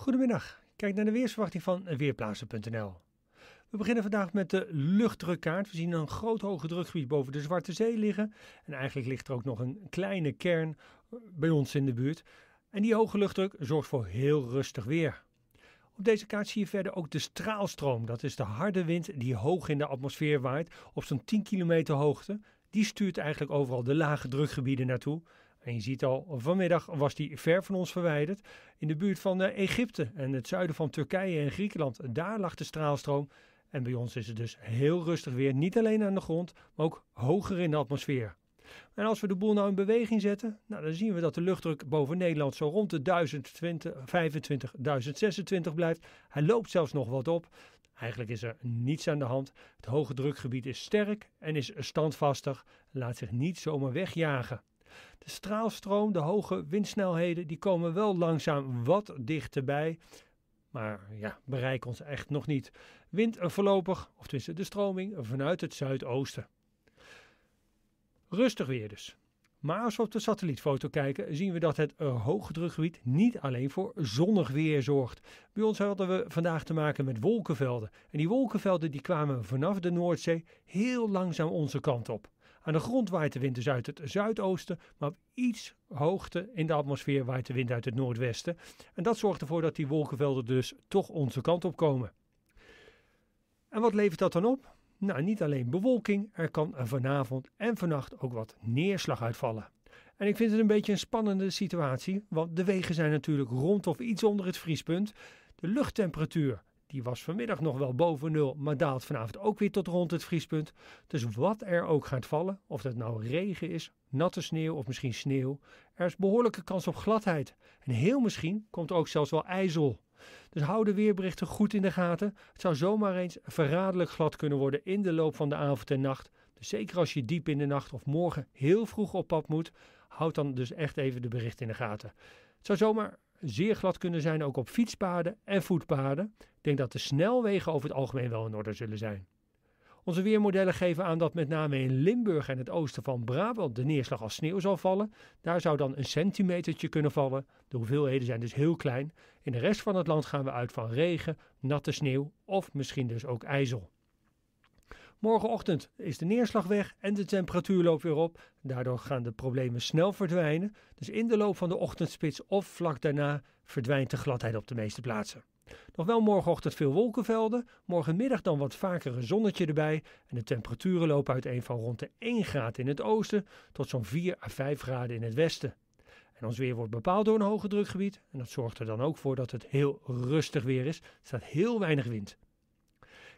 Goedemiddag, kijk naar de weersverwachting van Weerplaatsen.nl. We beginnen vandaag met de luchtdrukkaart. We zien een groot hoge drukgebied boven de Zwarte Zee liggen. En eigenlijk ligt er ook nog een kleine kern bij ons in de buurt. En die hoge luchtdruk zorgt voor heel rustig weer. Op deze kaart zie je verder ook de straalstroom. Dat is de harde wind die hoog in de atmosfeer waait op zo'n 10 kilometer hoogte. Die stuurt eigenlijk overal de lage drukgebieden naartoe. En je ziet al, vanmiddag was die ver van ons verwijderd. In de buurt van eh, Egypte en het zuiden van Turkije en Griekenland. Daar lag de straalstroom. En bij ons is het dus heel rustig weer. Niet alleen aan de grond, maar ook hoger in de atmosfeer. En als we de boel nou in beweging zetten, nou dan zien we dat de luchtdruk boven Nederland zo rond de 1025, 1026 blijft. Hij loopt zelfs nog wat op. Eigenlijk is er niets aan de hand. Het hoge drukgebied is sterk en is standvastig, laat zich niet zomaar wegjagen. De straalstroom, de hoge windsnelheden, die komen wel langzaam wat dichterbij. Maar ja, bereiken ons echt nog niet. Wind voorlopig, of tenminste de stroming, vanuit het zuidoosten. Rustig weer dus. Maar als we op de satellietfoto kijken, zien we dat het eh, drukgebied niet alleen voor zonnig weer zorgt. Bij ons hadden we vandaag te maken met wolkenvelden. En die wolkenvelden die kwamen vanaf de Noordzee heel langzaam onze kant op. Aan de grond waait de wind dus uit het zuidoosten, maar op iets hoogte in de atmosfeer waait de wind uit het noordwesten. En dat zorgt ervoor dat die wolkenvelden dus toch onze kant op komen. En wat levert dat dan op? Nou, niet alleen bewolking, er kan vanavond en vannacht ook wat neerslag uitvallen. En ik vind het een beetje een spannende situatie, want de wegen zijn natuurlijk rond of iets onder het vriespunt. De luchttemperatuur die was vanmiddag nog wel boven nul, maar daalt vanavond ook weer tot rond het vriespunt. Dus wat er ook gaat vallen, of dat nou regen is, natte sneeuw of misschien sneeuw, er is behoorlijke kans op gladheid. En heel misschien komt er ook zelfs wel ijzel. Dus hou de weerberichten goed in de gaten. Het zou zomaar eens verraderlijk glad kunnen worden in de loop van de avond en nacht. Dus zeker als je diep in de nacht of morgen heel vroeg op pad moet, houd dan dus echt even de berichten in de gaten. Het zou zomaar zeer glad kunnen zijn, ook op fietspaden en voetpaden. Ik denk dat de snelwegen over het algemeen wel in orde zullen zijn. Onze weermodellen geven aan dat met name in Limburg en het oosten van Brabant de neerslag als sneeuw zal vallen. Daar zou dan een centimetertje kunnen vallen. De hoeveelheden zijn dus heel klein. In de rest van het land gaan we uit van regen, natte sneeuw of misschien dus ook ijzel. Morgenochtend is de neerslag weg en de temperatuur loopt weer op. Daardoor gaan de problemen snel verdwijnen. Dus in de loop van de ochtendspits of vlak daarna verdwijnt de gladheid op de meeste plaatsen. Nog wel morgenochtend veel wolkenvelden, morgenmiddag dan wat vaker een zonnetje erbij en de temperaturen lopen uiteen van rond de 1 graad in het oosten tot zo'n 4 à 5 graden in het westen. En ons weer wordt bepaald door een hoge drukgebied en dat zorgt er dan ook voor dat het heel rustig weer is. Er staat heel weinig wind.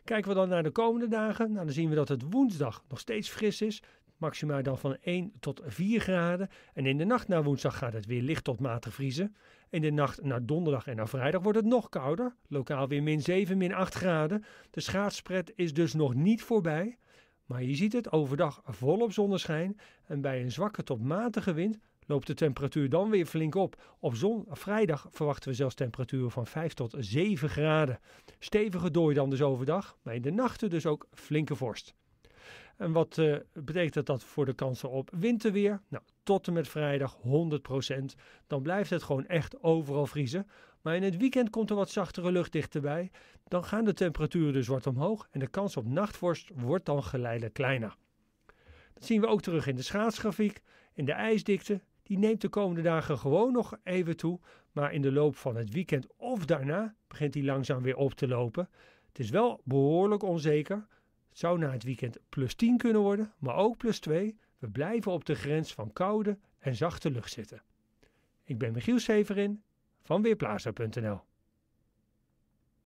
Kijken we dan naar de komende dagen, nou, dan zien we dat het woensdag nog steeds fris is. Maximaal dan van 1 tot 4 graden. En in de nacht naar woensdag gaat het weer licht tot matig vriezen. In de nacht naar donderdag en naar vrijdag wordt het nog kouder. Lokaal weer min 7, min 8 graden. De schaatspret is dus nog niet voorbij. Maar je ziet het overdag volop zonneschijn en bij een zwakke tot matige wind loopt de temperatuur dan weer flink op. Op zon, vrijdag verwachten we zelfs temperaturen van 5 tot 7 graden. Stevige dooi dan dus overdag, maar in de nachten dus ook flinke vorst. En wat eh, betekent dat voor de kansen op winterweer? Nou, tot en met vrijdag 100%. Dan blijft het gewoon echt overal vriezen. Maar in het weekend komt er wat zachtere lucht dichterbij. Dan gaan de temperaturen dus wat omhoog en de kans op nachtvorst wordt dan geleidelijk kleiner. Dat zien we ook terug in de schaatsgrafiek, in de ijsdikte die neemt de komende dagen gewoon nog even toe. Maar in de loop van het weekend of daarna begint die langzaam weer op te lopen. Het is wel behoorlijk onzeker. Het zou na het weekend plus 10 kunnen worden, maar ook plus 2. We blijven op de grens van koude en zachte lucht zitten. Ik ben Michiel Severin van Weerplaza.nl